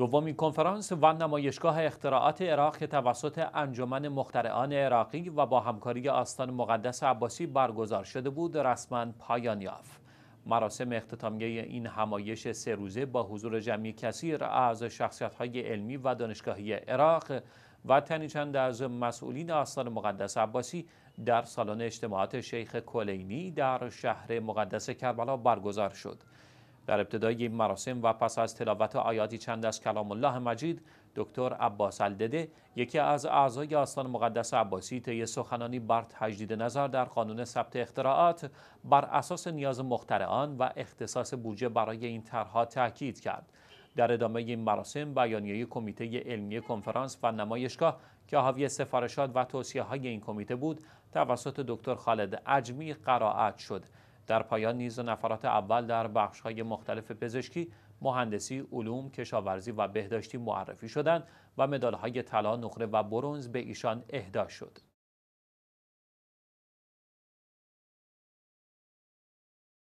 دومین کنفرانس و نمایشگاه اختراعات عراق که توسط انجمن مخترعان عراقی و با همکاری آستان مقدس عباسی برگزار شده بود رسما پایان یافت مراسم اختتامیه این همایش سه روزه با حضور جمعی کثیر از های علمی و دانشگاهی عراق و تنی چند از مسئولین آستان مقدس عباسی در سالن اجتماعات شیخ کلینی در شهر مقدس کربلا برگزار شد. در ابتدای این مراسم و پس از تلاوت آیاتی چند از کلام الله مجید دکتر عباس الدده یکی از اعضای آستان مقدس عباسی طی سخنانی بر تجدید نظر در قانون ثبت اختراعات بر اساس نیاز مخترعان و اختصاص بودجه برای این طرحها تاکید کرد در ادامه این مراسم بیانیه کمیته علمی کنفرانس و نمایشگاه که حاوی سفارشات و توصیه های این کمیته بود توسط دکتر خالد عجمی قرائت شد در پایان نیز نفرات اول در بخش‌های مختلف پزشکی، مهندسی، علوم، کشاورزی و بهداشتی معرفی شدند و مدال‌های طلا، نقره و برنز به ایشان اهدا شد.